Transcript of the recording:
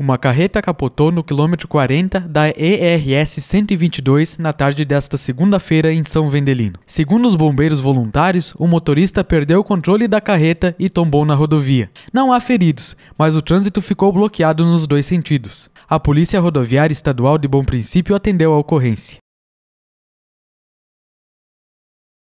Uma carreta capotou no quilômetro 40 da ERS 122 na tarde desta segunda-feira em São Vendelino. Segundo os bombeiros voluntários, o motorista perdeu o controle da carreta e tombou na rodovia. Não há feridos, mas o trânsito ficou bloqueado nos dois sentidos. A Polícia Rodoviária Estadual de Bom Princípio atendeu a ocorrência.